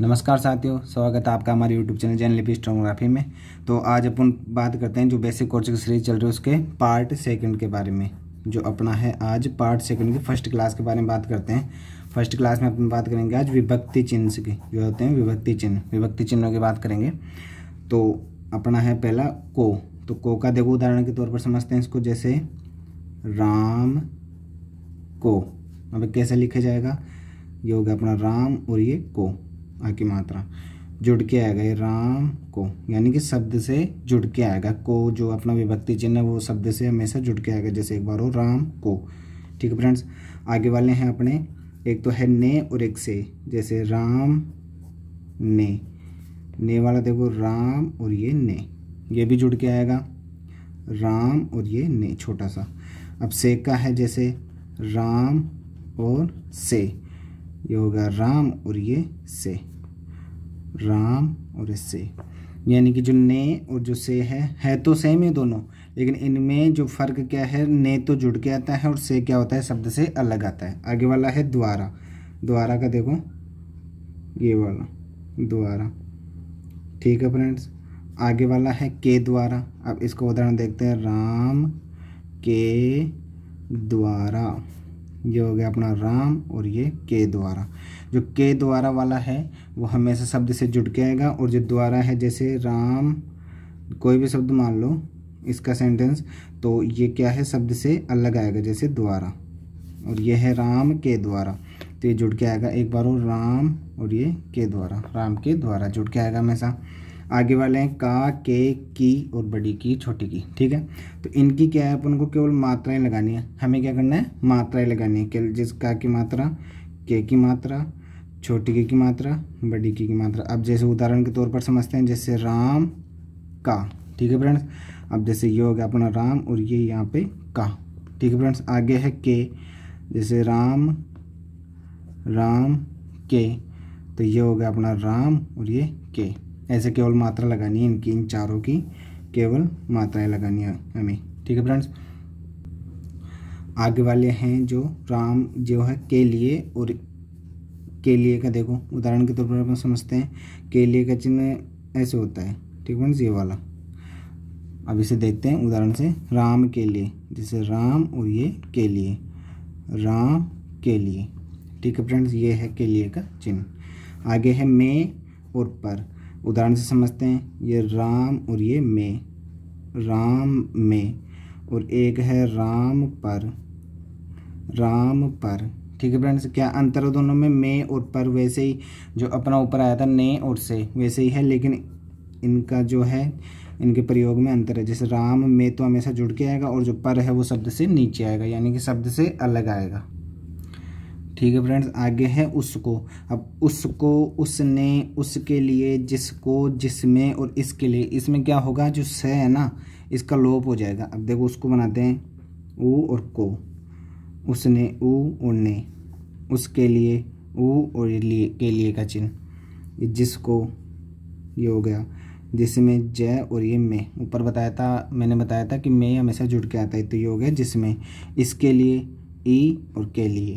नमस्कार साथियों स्वागत है आपका हमारे यूट्यूब चैनल जैन स्टोनोग्राफी में तो आज अपन बात करते हैं जो बेसिक कोर्स सीरीज चल रही है उसके पार्ट सेकंड के बारे में जो अपना है आज पार्ट सेकंड की फर्स्ट क्लास के बारे में बात करते हैं फर्स्ट क्लास में अपन बात करेंगे आज विभक्ति चिन्ह से जो होते हैं विभक्ति चिन्ह विभक्ति चिन्हों की बात करेंगे तो अपना है पहला को तो को का देखो उदाहरण के तौर पर समझते हैं इसको जैसे राम को अब कैसे लिखा जाएगा ये हो गया अपना राम और ये को आ की मात्रा जुड़ के आएगा ये राम को यानी कि शब्द से जुड़ के आएगा को जो अपना विभक्ति चिन्ह है वो शब्द से हमेशा जुड़ के आएगा जैसे एक बार हो राम को ठीक है फ्रेंड्स आगे वाले हैं अपने एक तो है ने और एक से जैसे राम ने ने वाला देखो राम और ये ने ये भी जुड़ के आएगा राम और ये ने छोटा सा अब से का है जैसे राम और से ये होगा राम और ये से राम और से यानी कि जो ने और जो से है है तो सेम है दोनों लेकिन इनमें जो फ़र्क क्या है ने तो जुड़ के आता है और से क्या होता है शब्द से अलग आता है आगे वाला है द्वारा द्वारा का देखो ये वाला द्वारा ठीक है फ्रेंड्स आगे वाला है के द्वारा अब इसको उदाहरण देखते हैं राम के द्वारा ये हो गया अपना राम और ये के द्वारा जो के द्वारा वाला है वो हमेशा शब्द से जुड़ के आएगा और जो द्वारा है जैसे राम कोई भी शब्द मान लो इसका सेंटेंस तो ये क्या है शब्द से अलग आएगा जैसे द्वारा और ये है राम के द्वारा तो ये जुड़ के आएगा एक बार और राम और ये के द्वारा राम के द्वारा जुड़ के आएगा हमेशा आगे वाले हैं का के की और बड़ी की छोटी की ठीक है तो इनकी क्या है अपन को केवल मात्राएं लगानी है हमें क्या करना है मात्राएं लगानी है केवल जिस का की मात्रा के की मात्रा छोटी के की मात्रा बड़ी के की मात्रा अब जैसे उदाहरण के तौर पर समझते हैं जैसे राम का ठीक है फ्रेंड्स अब जैसे ये हो गया अपना राम और ये यहाँ पे का ठीक है फ्रेंड्स आगे है के जैसे राम राम के तो ये हो गया अपना राम और ये के ऐसे केवल मात्रा लगानी है इनकी इन चारों की केवल मात्राएं लगानी है हमें ठीक है फ्रेंड्स आगे वाले हैं जो राम जो है के लिए और केलिए का देखो उदाहरण के तौर पर अपन समझते हैं केलिए का चिन्ह ऐसे होता है ठीक है ये वाला अब इसे देखते हैं उदाहरण से राम के लिए जैसे राम और ये के लिए राम के लिए ठीक है फ्रेंड्स ये है के लिए का चिन्ह आगे है मे और पर उदाहरण से समझते हैं ये राम और ये मे राम मे और एक है राम पर राम पर ठीक है फ्रेंड्स क्या अंतर है दोनों में मे और पर वैसे ही जो अपना ऊपर आया था ने और से वैसे ही है लेकिन इनका जो है इनके प्रयोग में अंतर है जैसे राम में तो हमेशा जुड़ के आएगा और जो पर है वो शब्द से नीचे आएगा यानी कि शब्द से अलग आएगा ठीक है फ्रेंड्स आगे है उसको अब उसको उसने उसके लिए जिसको जिसमें और इसके लिए इसमें क्या होगा जो स है ना इसका लोप हो जाएगा अब देखो उसको बनाते हैं ऊ और को उसने ऊ और ने उसके लिए ऊ और लिए के लिए का चिन्ह जिसको ये हो गया जिसमें जय और ये मैं ऊपर बताया था मैंने बताया था कि में हमेशा जुड़ के आता है तो ये हो गया जिसमें इसके लिए ई और के लिए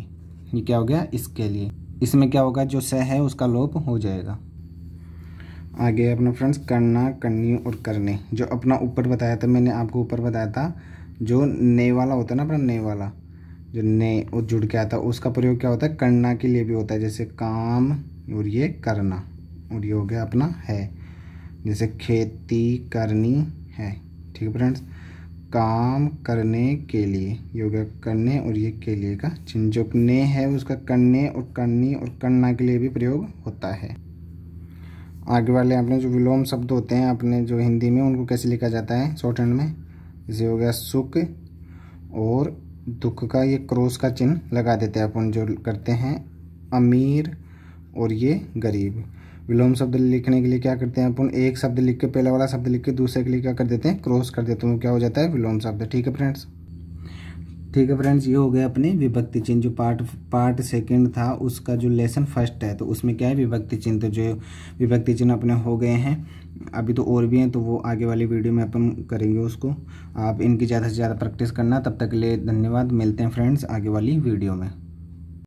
ये क्या हो गया इसके लिए इसमें क्या होगा जो स है उसका लोप हो जाएगा आगे अपना फ्रेंड्स करना करनी और करने जो अपना ऊपर बताया था मैंने आपको ऊपर बताया था जो ने वाला होता है ना अपना ने वाला जो ने वो जुड़ के आता है उसका प्रयोग क्या होता है करना के लिए भी होता है जैसे काम और ये करना और ये हो गया अपना है जैसे खेती करनी है ठीक है फ्रेंड्स काम करने के लिए ये हो गया करने और ये के लिए का चिन्ह जो ने है उसका करने और करनी और करना के लिए भी प्रयोग होता है आगे वाले अपने जो विलोम शब्द होते हैं अपने जो हिंदी में उनको कैसे लिखा जाता है शॉर्ट हैंड में जैसे हो गया सुख और दुख का ये क्रॉस का चिन्ह लगा देते हैं अपन जो करते हैं अमीर और ये गरीब विलोम शब्द लिखने के लिए क्या करते हैं अपन एक शब्द लिख के पहला वाला शब्द लिख के दूसरे के लिए क्या कर देते हैं क्रॉस कर देते हैं तो क्या हो जाता है विलोम शब्द ठीक है फ्रेंड्स ठीक है फ्रेंड्स ये हो गया अपने विभक्ति चिन्ह जो पार्ट पार्ट सेकंड था उसका जो लेसन फर्स्ट है तो उसमें क्या है विभक्ति चिन्ह तो जो विभक्ति चिन्ह अपने हो गए हैं अभी तो और भी हैं तो वो आगे वाली वीडियो में अपन करेंगे उसको आप इनकी ज़्यादा से ज़्यादा प्रैक्टिस करना तब तक के लिए धन्यवाद मिलते हैं फ्रेंड्स आगे वाली वीडियो में